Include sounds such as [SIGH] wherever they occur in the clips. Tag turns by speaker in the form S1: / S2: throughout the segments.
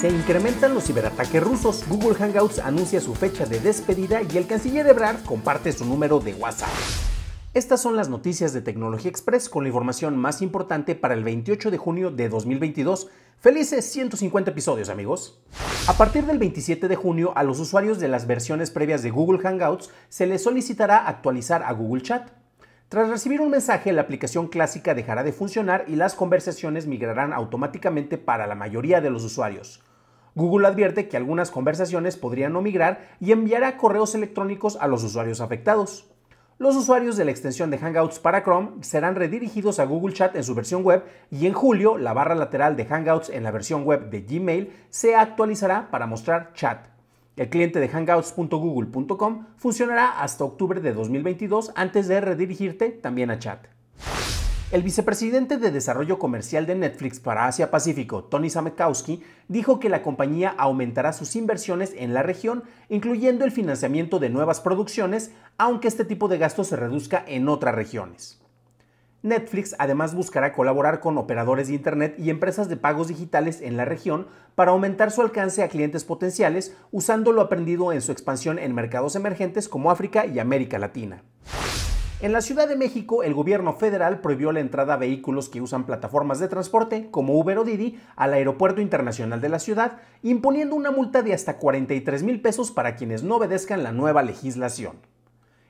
S1: Se incrementan los ciberataques rusos, Google Hangouts anuncia su fecha de despedida y el canciller Ebrard comparte su número de WhatsApp. Estas son las noticias de Tecnología Express con la información más importante para el 28 de junio de 2022. Felices 150 episodios amigos. A partir del 27 de junio a los usuarios de las versiones previas de Google Hangouts se les solicitará actualizar a Google Chat. Tras recibir un mensaje, la aplicación clásica dejará de funcionar y las conversaciones migrarán automáticamente para la mayoría de los usuarios. Google advierte que algunas conversaciones podrían no migrar y enviará correos electrónicos a los usuarios afectados. Los usuarios de la extensión de Hangouts para Chrome serán redirigidos a Google Chat en su versión web y en julio la barra lateral de Hangouts en la versión web de Gmail se actualizará para mostrar chat. El cliente de hangouts.google.com funcionará hasta octubre de 2022 antes de redirigirte también a chat. El vicepresidente de Desarrollo Comercial de Netflix para Asia Pacífico, Tony Samekowski, dijo que la compañía aumentará sus inversiones en la región, incluyendo el financiamiento de nuevas producciones, aunque este tipo de gastos se reduzca en otras regiones. Netflix además buscará colaborar con operadores de Internet y empresas de pagos digitales en la región para aumentar su alcance a clientes potenciales usando lo aprendido en su expansión en mercados emergentes como África y América Latina. En la Ciudad de México, el gobierno federal prohibió la entrada a vehículos que usan plataformas de transporte, como Uber o Didi, al aeropuerto internacional de la ciudad, imponiendo una multa de hasta 43 mil pesos para quienes no obedezcan la nueva legislación.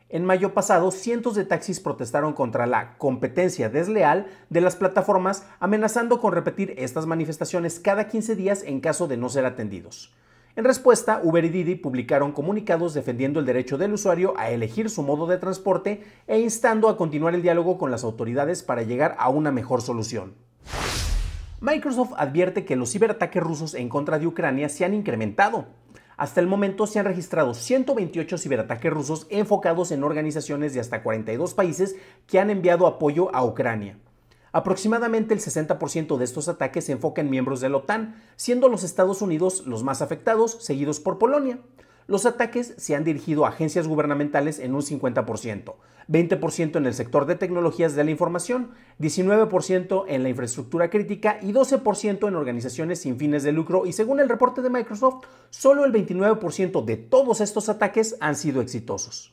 S1: En mayo pasado, cientos de taxis protestaron contra la competencia desleal de las plataformas, amenazando con repetir estas manifestaciones cada 15 días en caso de no ser atendidos. En respuesta, Uber y Didi publicaron comunicados defendiendo el derecho del usuario a elegir su modo de transporte e instando a continuar el diálogo con las autoridades para llegar a una mejor solución. Microsoft advierte que los ciberataques rusos en contra de Ucrania se han incrementado. Hasta el momento se han registrado 128 ciberataques rusos enfocados en organizaciones de hasta 42 países que han enviado apoyo a Ucrania. Aproximadamente el 60% de estos ataques se enfoca en miembros de la OTAN, siendo los Estados Unidos los más afectados, seguidos por Polonia los ataques se han dirigido a agencias gubernamentales en un 50%, 20% en el sector de tecnologías de la información, 19% en la infraestructura crítica y 12% en organizaciones sin fines de lucro y según el reporte de Microsoft, solo el 29% de todos estos ataques han sido exitosos.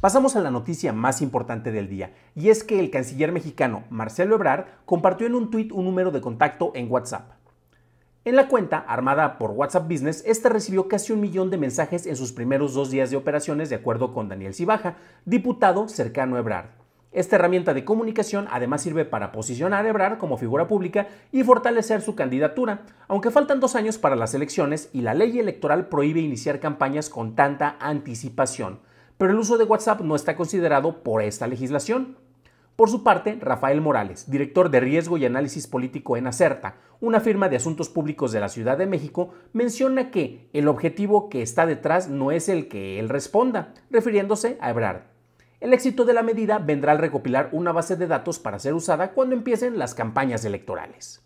S1: Pasamos a la noticia más importante del día, y es que el canciller mexicano Marcelo Ebrard compartió en un tuit un número de contacto en WhatsApp. En la cuenta, armada por WhatsApp Business, esta recibió casi un millón de mensajes en sus primeros dos días de operaciones, de acuerdo con Daniel Cibaja, diputado cercano a Ebrard. Esta herramienta de comunicación además sirve para posicionar a Ebrard como figura pública y fortalecer su candidatura, aunque faltan dos años para las elecciones y la ley electoral prohíbe iniciar campañas con tanta anticipación. Pero el uso de WhatsApp no está considerado por esta legislación. Por su parte, Rafael Morales, director de Riesgo y Análisis Político en Acerta, una firma de asuntos públicos de la Ciudad de México, menciona que el objetivo que está detrás no es el que él responda, refiriéndose a Ebrard. El éxito de la medida vendrá al recopilar una base de datos para ser usada cuando empiecen las campañas electorales.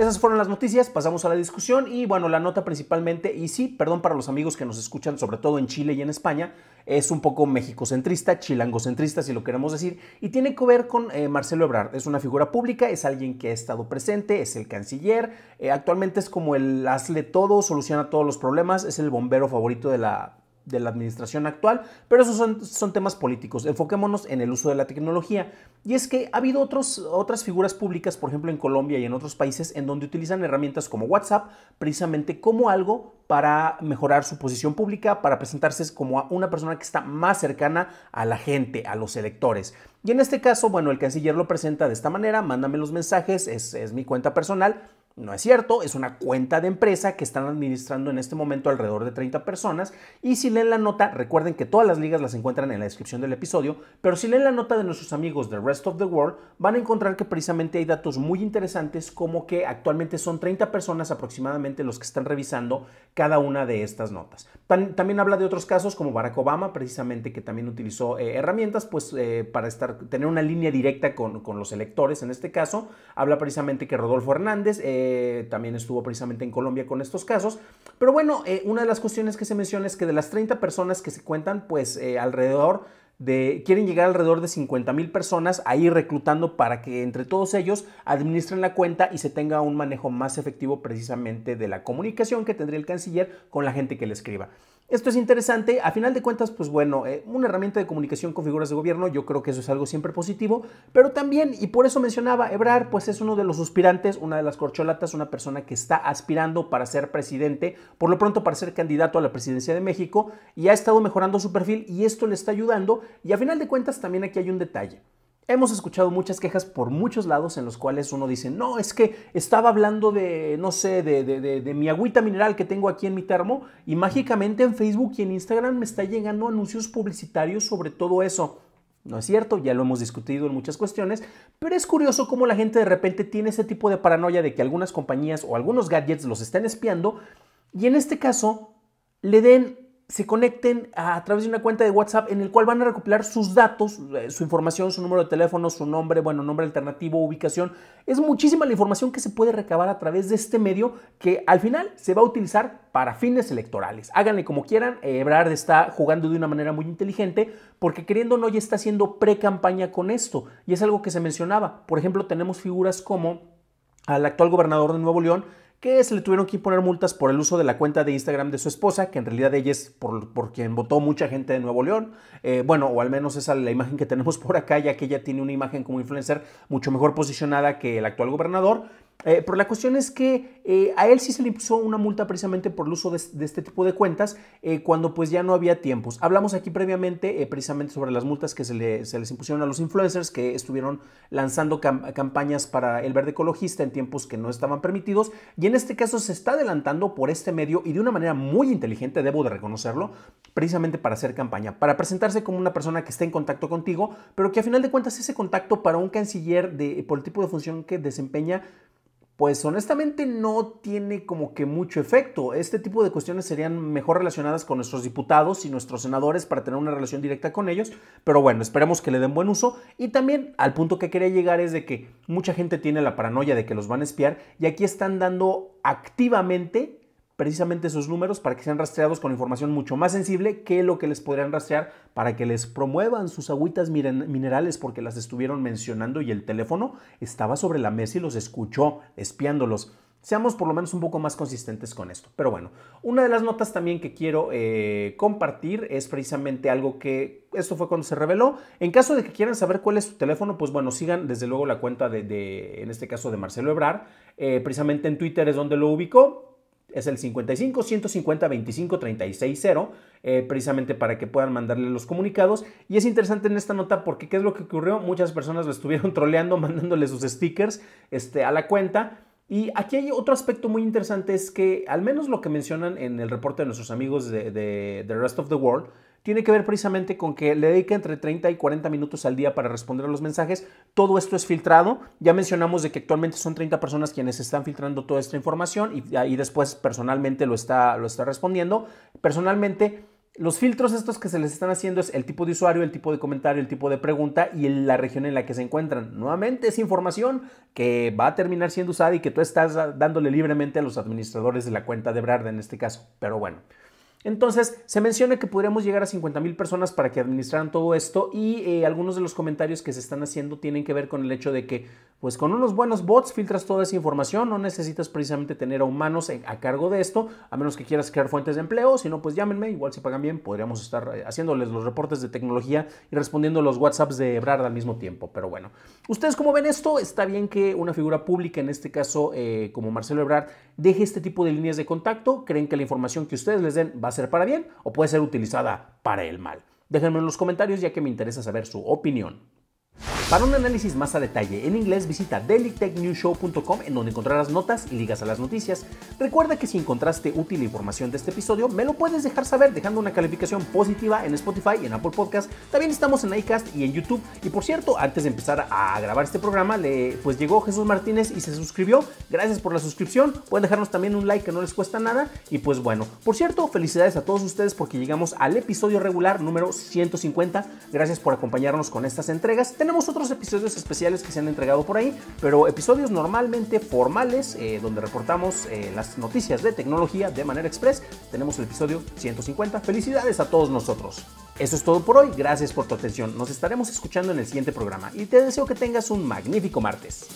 S1: Esas fueron las noticias, pasamos a la discusión y bueno, la nota principalmente, y sí, perdón para los amigos que nos escuchan, sobre todo en Chile y en España, es un poco mexicocentrista, chilangocentrista, si lo queremos decir, y tiene que ver con eh, Marcelo Ebrard. Es una figura pública, es alguien que ha estado presente, es el canciller, eh, actualmente es como el hazle todo, soluciona todos los problemas, es el bombero favorito de la de la administración actual, pero esos son, son, temas políticos. Enfoquémonos en el uso de la tecnología. Y es que ha habido otros, otras figuras públicas, por ejemplo en Colombia y en otros países, en donde utilizan herramientas como WhatsApp precisamente como algo para mejorar su posición pública, para presentarse como una persona que está más cercana a la gente, a los electores. Y en este caso, bueno, el canciller lo presenta de esta manera, mándame los mensajes, es, es mi cuenta personal no es cierto, es una cuenta de empresa que están administrando en este momento alrededor de 30 personas. Y si leen la nota, recuerden que todas las ligas las encuentran en la descripción del episodio, pero si leen la nota de nuestros amigos de Rest of the World, van a encontrar que precisamente hay datos muy interesantes como que actualmente son 30 personas aproximadamente los que están revisando cada una de estas notas. También habla de otros casos como Barack Obama, precisamente que también utilizó eh, herramientas pues, eh, para estar, tener una línea directa con, con, los electores en este caso. Habla precisamente que Rodolfo Hernández... Eh, eh, también estuvo precisamente en Colombia con estos casos. Pero bueno, eh, una de las cuestiones que se menciona es que de las 30 personas que se cuentan, pues eh, alrededor de, quieren llegar alrededor de 50 mil personas ahí reclutando para que entre todos ellos administren la cuenta y se tenga un manejo más efectivo precisamente de la comunicación que tendría el canciller con la gente que le escriba. Esto es interesante, a final de cuentas, pues bueno, eh, una herramienta de comunicación con figuras de gobierno, yo creo que eso es algo siempre positivo, pero también, y por eso mencionaba, Ebrar, pues es uno de los suspirantes, una de las corcholatas, una persona que está aspirando para ser presidente, por lo pronto para ser candidato a la presidencia de México, y ha estado mejorando su perfil y esto le está ayudando, y a final de cuentas también aquí hay un detalle. Hemos escuchado muchas quejas por muchos lados en los cuales uno dice, no, es que estaba hablando de, no sé, de, mi agüita mineral que tengo aquí en mi termo y mágicamente en Facebook y en Instagram me está llegando anuncios publicitarios sobre todo eso. No es cierto, ya lo hemos discutido en muchas cuestiones, pero es curioso cómo la gente de repente tiene ese tipo de paranoia de que algunas compañías o algunos gadgets los están espiando y en este caso le den se conecten a, través de una cuenta de WhatsApp en el cual van a recopilar sus datos, eh, su información, su número de teléfono, su nombre, bueno, nombre alternativo, ubicación. Es muchísima la información que se puede recabar a través de este medio que al final se va a utilizar para fines electorales. Háganle como quieran, eh, Ebrard está jugando de una manera muy inteligente porque queriendo o no ya está haciendo pre-campaña con esto y es algo que se mencionaba. Por ejemplo, tenemos figuras como al actual gobernador de Nuevo León, que se le tuvieron que imponer multas por el uso de la cuenta de Instagram de su esposa, que en realidad ella es por, quien votó mucha gente de Nuevo León. Eh, bueno, o al menos esa es la imagen que tenemos [LAUGHS] por acá, ya que ella tiene una imagen como influencer mucho mejor posicionada que el actual gobernador. Eh, pero la cuestión es que eh, a él sí se le impuso una multa precisamente por el uso de, este tipo de cuentas eh, cuando pues ya no había tiempos. Hablamos aquí previamente precisamente sobre las multas que se, les impusieron a los influencers que estuvieron lanzando campañas para el verde ecologista en tiempos que no estaban permitidos y en este caso se está adelantando por este medio y de una manera muy inteligente, debo de reconocerlo, precisamente para hacer campaña, para presentarse como una persona que esté en contacto contigo, pero que a final de cuentas ese contacto para un canciller de, por el tipo de función que desempeña pues honestamente no tiene como que mucho efecto. Este tipo de cuestiones serían mejor relacionadas con nuestros diputados y nuestros senadores para tener una relación directa con ellos, pero bueno, esperemos que le den buen uso. Y también al punto que quería llegar es de que mucha gente tiene la paranoia de que los van a espiar y aquí están dando activamente precisamente esos números para que sean rastreados con información mucho más sensible que lo que les podrían rastrear para que les promuevan sus agüitas minerales porque las estuvieron mencionando y el teléfono estaba sobre la mesa y los escuchó espiándolos. Seamos por lo menos un poco más consistentes con esto. Pero bueno, una de las notas también que quiero eh, compartir es precisamente algo que, esto fue cuando se reveló, en caso de que quieran saber cuál es su teléfono, pues bueno, sigan desde luego la cuenta de, en este caso de Marcelo Ebrar, eh, precisamente en Twitter es donde lo ubicó, es el 55 150 25 36 0, precisamente para que puedan mandarle los comunicados. Y es interesante en esta nota porque qué es lo que ocurrió. Muchas personas lo estuvieron [LAUGHS] troleando, mandándole sus stickers este, a la cuenta. Y aquí hay otro aspecto muy interesante, es que al menos lo que mencionan en el reporte de nuestros amigos de, The Rest of the World, tiene que ver precisamente con que le dedica entre 30 y 40 minutos al día para responder a los mensajes. Todo esto es filtrado. Ya mencionamos de que actualmente son 30 personas quienes están filtrando toda esta información y, ahí después personalmente lo está, lo está respondiendo. Personalmente, los filtros estos que se les están haciendo es el tipo de usuario, el tipo de comentario, el tipo de pregunta y la región en la que se encuentran. Nuevamente es información que va a terminar siendo usada y que tú estás dándole libremente a los administradores de la cuenta de Brad en este caso. Pero bueno. Entonces, se menciona que podríamos llegar a 50.000 personas para que administraran todo esto y eh, algunos de los comentarios que se están haciendo tienen que ver con el hecho de que, pues con unos buenos bots filtras toda esa información, no necesitas precisamente tener a humanos a cargo de esto, a menos que quieras crear fuentes de empleo, si no, pues llámenme, igual si pagan bien, podríamos estar eh, haciéndoles los reportes de tecnología y respondiendo los WhatsApps de Ebrard al mismo tiempo, pero bueno. ¿Ustedes como ven esto? Está bien que una figura pública, en este caso eh, como Marcelo Ebrard, deje este tipo de líneas de contacto, creen que la información que ustedes les den va ser para bien o puede ser utilizada para el mal. Déjenme en los comentarios ya que me interesa saber su opinión. Para un análisis más a detalle en inglés, visita delictechnewshow.com en donde encontrarás notas y ligas a las noticias. Recuerda que si encontraste útil información de este episodio, me lo puedes dejar saber dejando una calificación positiva en Spotify y en Apple Podcast. También estamos en iCast y en YouTube. Y por cierto, antes de empezar a grabar este programa, le, pues llegó Jesús Martínez y se suscribió. Gracias por la suscripción. Pueden dejarnos también un like que no les cuesta nada. Y pues bueno, por cierto, felicidades a todos ustedes porque llegamos al episodio regular número 150. Gracias por acompañarnos con estas entregas. Tenemos otro episodios especiales que se han entregado por ahí, pero episodios normalmente formales eh, donde reportamos eh, las noticias de tecnología de manera express. Tenemos el episodio 150. Felicidades a todos nosotros. Eso es todo por hoy, gracias por tu atención. Nos estaremos escuchando en el siguiente programa y te deseo que tengas un magnífico martes.